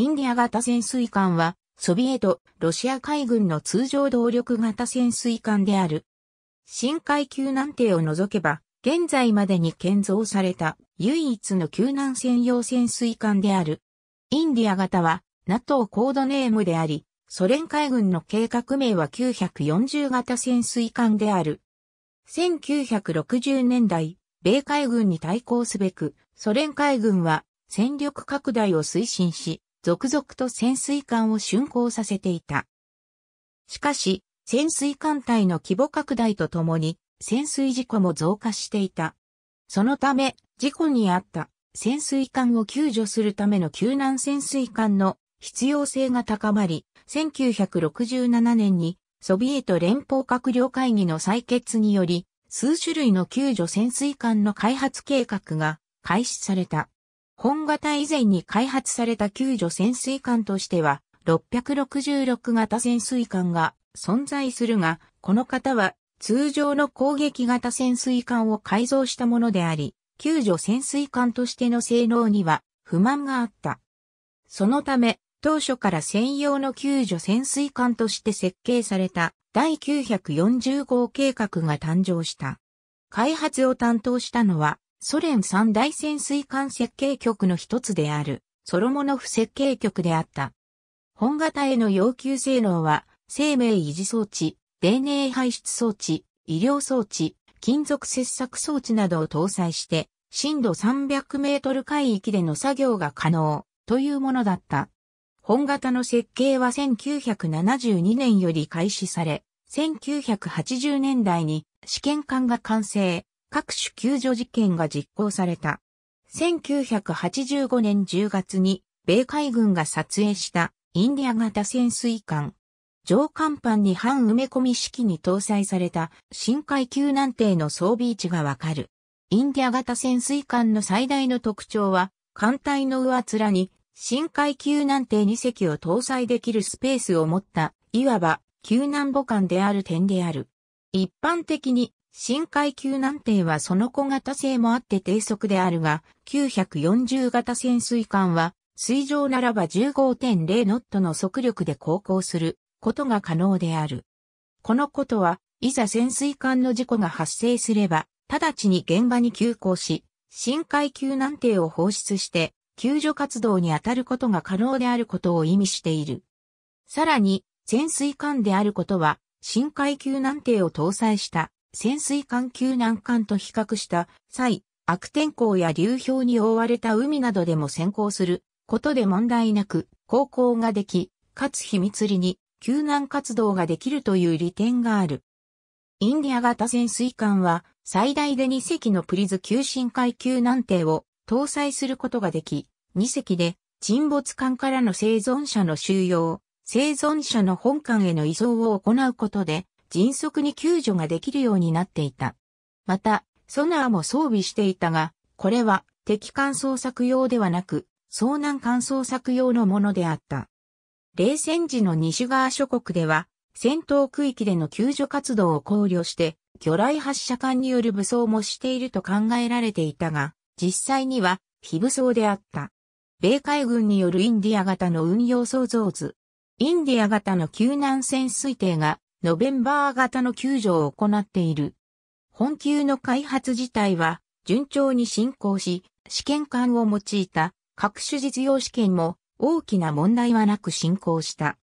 インディア型潜水艦は、ソビエト、ロシア海軍の通常動力型潜水艦である。深海救難艇を除けば、現在までに建造された唯一の救難専用潜水艦である。インディア型は NATO コードネームであり、ソ連海軍の計画名は940型潜水艦である。1960年代、米海軍に対抗すべく、ソ連海軍は戦力拡大を推進し、続々と潜水艦を竣工させていた。しかし、潜水艦隊の規模拡大とともに、潜水事故も増加していた。そのため、事故にあった潜水艦を救助するための救難潜水艦の必要性が高まり、1967年にソビエト連邦閣僚会議の採決により、数種類の救助潜水艦の開発計画が開始された。本型以前に開発された救助潜水艦としては、666型潜水艦が存在するが、この型は通常の攻撃型潜水艦を改造したものであり、救助潜水艦としての性能には不満があった。そのため、当初から専用の救助潜水艦として設計された第940号計画が誕生した。開発を担当したのはソ連三大潜水艦設計局の一つである、ソロモノフ設計局であった。本型への要求性能は、生命維持装置、電 n 排出装置、医療装置、金属切削装置などを搭載して、深度300メートル海域での作業が可能というものだった。本型の設計は1972年より開始され、1980年代に試験艦が完成、各種救助事件が実行された。1985年10月に米海軍が撮影したインディア型潜水艦。上甲板に半埋め込み式に搭載された深海救難艇の装備位置がわかる。インディア型潜水艦の最大の特徴は、艦隊の上面に深海救難艇2隻を搭載できるスペースを持った、いわば救難母艦である点である。一般的に深海級難艇はその小型性もあって低速であるが、940型潜水艦は、水上ならば15.0ノットの速力で航行することが可能である。このことは、いざ潜水艦の事故が発生すれば、直ちに現場に急行し、深海級難艇を放出して、救助活動に当たることが可能であることを意味している。さらに、潜水艦であることは、深海級難艇を搭載した潜水艦級難艦と比較した際、悪天候や流氷に覆われた海などでも先行することで問題なく航行ができ、かつ秘密裏に救難活動ができるという利点がある。インディア型潜水艦は最大で2隻のプリズ急進海救難艇を搭載することができ、2隻で沈没艦からの生存者の収容、生存者の本艦への移送を行うことで迅速に救助ができるようになっていた。また、ソナーも装備していたが、これは敵艦捜索用ではなく、遭難艦捜索用のものであった。冷戦時の西側諸国では、戦闘区域での救助活動を考慮して、魚雷発射艦による武装もしていると考えられていたが、実際には非武装であった。米海軍によるインディア型の運用創造図。インディア型の救難潜水艇がノベンバー型の救助を行っている。本級の開発自体は順調に進行し、試験管を用いた各種実用試験も大きな問題はなく進行した。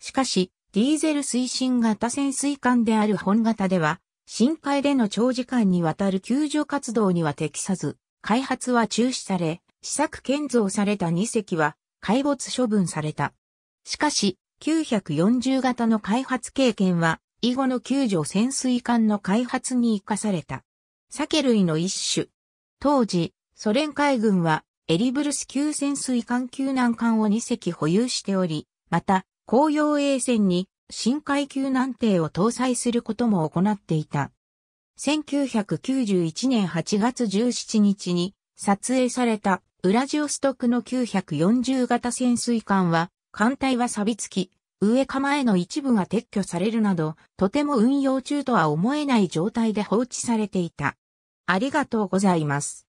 しかし、ディーゼル推進型潜水艦である本型では、深海での長時間にわたる救助活動には適さず、開発は中止され、試作建造された2隻は、海没処分された。しかし、940型の開発経験は、以後の救助潜水艦の開発に活かされた。酒類の一種。当時、ソ連海軍は、エリブルス級潜水艦救難艦を2隻保有しており、また、紅葉衛船に深海救難艇を搭載することも行っていた。1991年8月17日に撮影されたウラジオストクの940型潜水艦は艦隊は錆びつき、上構えの一部が撤去されるなど、とても運用中とは思えない状態で放置されていた。ありがとうございます。